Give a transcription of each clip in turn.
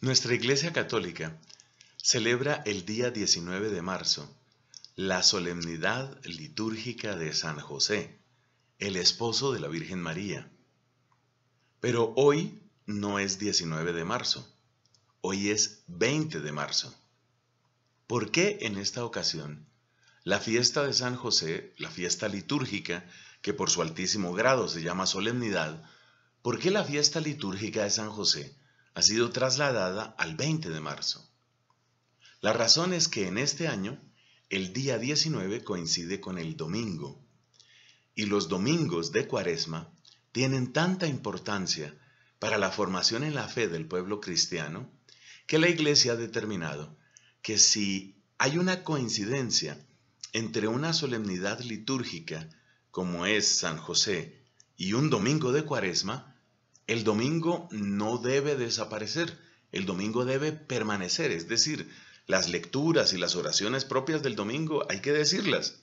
Nuestra Iglesia Católica celebra el día 19 de marzo la solemnidad litúrgica de San José, el esposo de la Virgen María. Pero hoy no es 19 de marzo, hoy es 20 de marzo. ¿Por qué en esta ocasión la fiesta de San José, la fiesta litúrgica, que por su altísimo grado se llama solemnidad, ¿por qué la fiesta litúrgica de San José? ha sido trasladada al 20 de marzo. La razón es que en este año el día 19 coincide con el domingo y los domingos de cuaresma tienen tanta importancia para la formación en la fe del pueblo cristiano que la Iglesia ha determinado que si hay una coincidencia entre una solemnidad litúrgica como es San José y un domingo de cuaresma, el domingo no debe desaparecer, el domingo debe permanecer, es decir, las lecturas y las oraciones propias del domingo hay que decirlas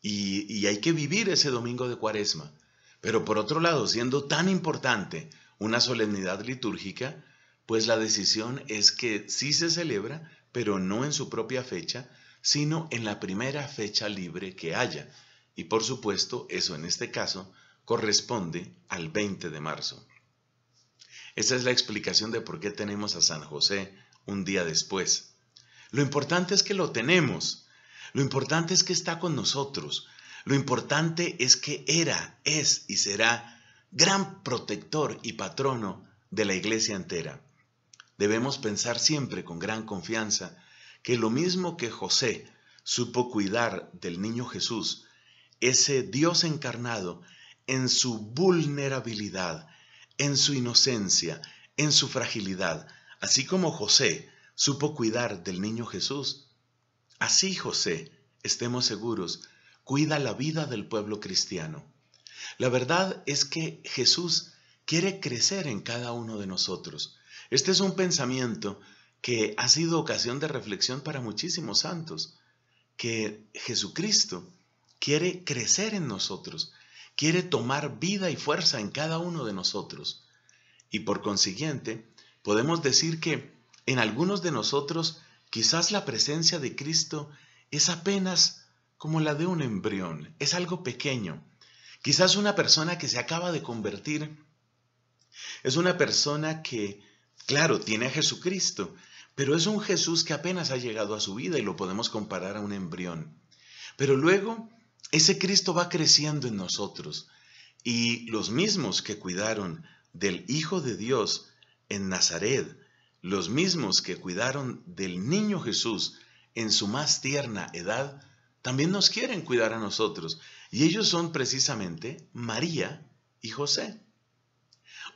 y, hay que vivir ese domingo de cuaresma. Pero por otro lado, siendo tan importante una solemnidad litúrgica, pues la decisión es que sí se celebra, pero no en su propia fecha, sino en la primera fecha libre que haya. Y por supuesto, eso en este caso corresponde al 20 de marzo. Esa es la explicación de por qué tenemos a San José un día después. Lo importante es que lo tenemos. Lo importante es que está con nosotros. Lo importante es que era, es y será gran protector y patrono de la iglesia entera. Debemos pensar siempre con gran confianza que lo mismo que José supo cuidar del niño Jesús, ese Dios encarnado en su vulnerabilidad, en su inocencia, en su fragilidad, así como José supo cuidar del niño Jesús. Así José, estemos seguros, cuida la vida del pueblo cristiano. La verdad es que Jesús quiere crecer en cada uno de nosotros. Este es un pensamiento que ha sido ocasión de reflexión para muchísimos santos, que Jesucristo quiere crecer en nosotros, quiere tomar vida y fuerza en cada uno de nosotros. Y por consiguiente, podemos decir que en algunos de nosotros quizás la presencia de Cristo es apenas como la de un embrión, es algo pequeño. Quizás una persona que se acaba de convertir es una persona que, claro, tiene a Jesucristo, pero es un Jesús que apenas ha llegado a su vida y lo podemos comparar a un embrión. Pero luego ese Cristo va creciendo en nosotros y los mismos que cuidaron del Hijo de Dios en Nazaret, los mismos que cuidaron del niño Jesús en su más tierna edad, también nos quieren cuidar a nosotros. Y ellos son precisamente María y José.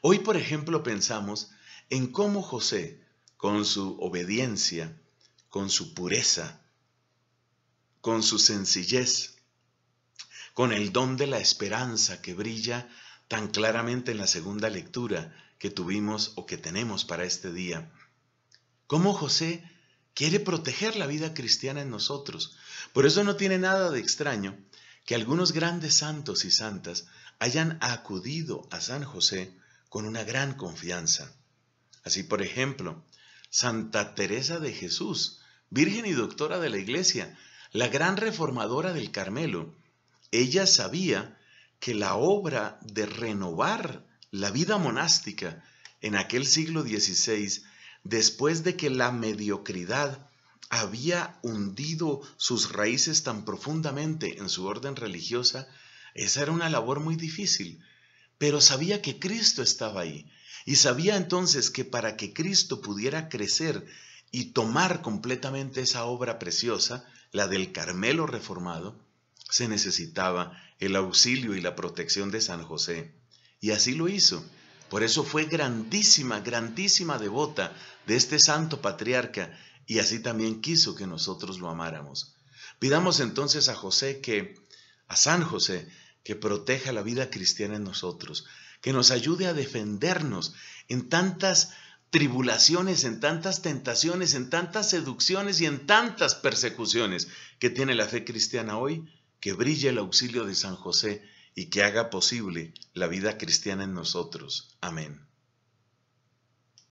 Hoy, por ejemplo, pensamos en cómo José, con su obediencia, con su pureza, con su sencillez, con el don de la esperanza que brilla tan claramente en la segunda lectura que tuvimos o que tenemos para este día. ¿Cómo José quiere proteger la vida cristiana en nosotros? Por eso no tiene nada de extraño que algunos grandes santos y santas hayan acudido a San José con una gran confianza. Así, por ejemplo, Santa Teresa de Jesús, Virgen y Doctora de la Iglesia, la gran reformadora del Carmelo, ella sabía que la obra de renovar la vida monástica en aquel siglo XVI, después de que la mediocridad había hundido sus raíces tan profundamente en su orden religiosa, esa era una labor muy difícil, pero sabía que Cristo estaba ahí y sabía entonces que para que Cristo pudiera crecer y tomar completamente esa obra preciosa, la del Carmelo reformado, se necesitaba el auxilio y la protección de San José. Y así lo hizo. Por eso fue grandísima, grandísima devota de este santo patriarca y así también quiso que nosotros lo amáramos. Pidamos entonces a José que, a San José, que proteja la vida cristiana en nosotros, que nos ayude a defendernos en tantas tribulaciones, en tantas tentaciones, en tantas seducciones y en tantas persecuciones que tiene la fe cristiana hoy que brille el auxilio de San José y que haga posible la vida cristiana en nosotros. Amén.